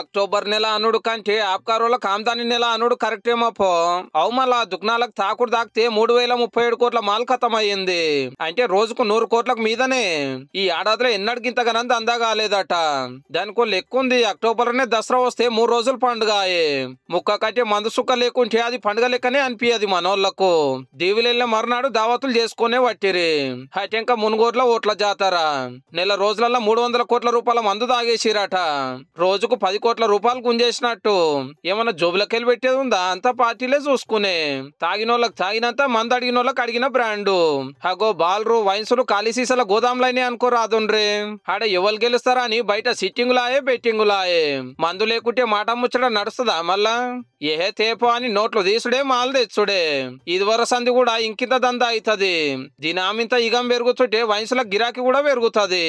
October నెల అనుడు కంటే ఆబ్కారోలకు కామదాని నెల అనుడు కరెక్టేమోపో అవు మళ్ళా దుగ్నాలకు తాకుడు తాకితే మూడు వేల ముప్పై ఏడు కోట్ల మాల్ అయింది అంటే రోజుకు నూరు కోట్లకు మీదనే ఈ ఏడాదిలో ఎన్నడికింతగానని అందా కాలేదట దానికో అక్టోబర్ నే దసరా వస్తే మూడు రోజులు పండుగ ముక్క కంటే మందు సుక్క లేకుంటే అది పండుగ లెక్కనే అనిపించదు మనోళ్లకు దీవులెళ్ళిన మరునాడు దావతులు చేసుకునే వట్టిరి అయితే ఇంకా మునుగోట్ల ఓట్ల జాతర నెల రోజులలో మూడు వందల కోట్ల రూపాయల మందు తాగేసిరట రోజుకు పది కోట్ల రూపాయలు గుంజేసినట్టు ఏమన్నా జోబులకెళ్ళి పెట్టేది ఉందా అంతా పార్టీలే చూసుకునే తాగిన వాళ్ళకి తాగినంత మందు అడిగిన వాళ్ళకి అడిగిన బ్రాండు హగో బాల్రు వైన్సులు ఖాళీ సీసాల గోదాంలైనే అనుకో రాదుండ్రి ఆడ ఎవరు గెలుస్తారా అని బయట సిట్టింగ్ బెట్టింగ్ లాయే మందు లేకుంటే మాట ముచ్చట నడుస్తుందా మళ్ళా ఏ తేపో అని నోట్లు తీసుడే మాలు తెచ్చుడే ఇదివర సంధి కూడా ఇంకింత దందా అవుతుంది దినామింత ఇగం పెరుగుతుంటే వయసుల గిరాకీ కూడా పెరుగుతుంది